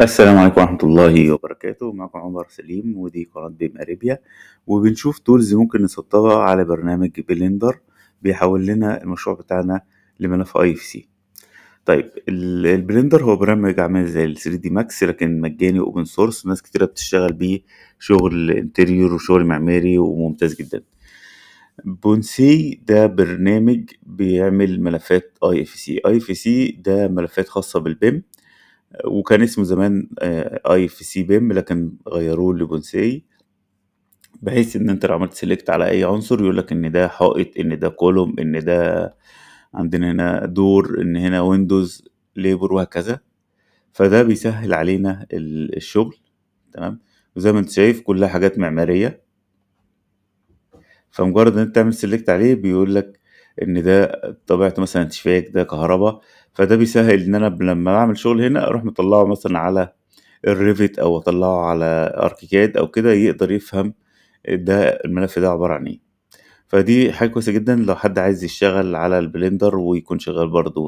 السلام عليكم ورحمة الله وبركاته معكم عمر سليم ودي قناة بيم أريبيا وبنشوف تولز ممكن نسطبها على برنامج بلندر بيحول لنا المشروع بتاعنا لملف اي اف سي طيب البلندر هو برنامج عامل زي ال 3 دي ماكس لكن مجاني اوبن سورس ناس كتيرة بتشتغل بيه شغل انتريور وشغل معماري وممتاز جدا بونسي ده برنامج بيعمل ملفات اي اف سي اي اف سي ده ملفات خاصة بالبيم وكان اسمه زمان اي في سي بيم لكن غيروه لبونسي بحيث ان انت لو عملت سيلكت على اي عنصر يقول لك ان ده حائط ان ده كولوم ان ده عندنا هنا دور ان هنا ويندوز ليبر وهكذا فده بيسهل علينا الشغل تمام وزي ما انت شايف كلها حاجات معماريه فمجرد ان انت تعمل سيلكت عليه بيقول لك ان ده طبيعته مثلا اشتباك ده كهرباء فده بيسهل ان انا لما اعمل شغل هنا اروح مطلعه مثلا على الريفت او اطلعه على اركيكاد او كده يقدر يفهم ده الملف ده عباره عن ايه فدي حاجه كويسه جدا لو حد عايز يشتغل على البلندر ويكون شغال برضه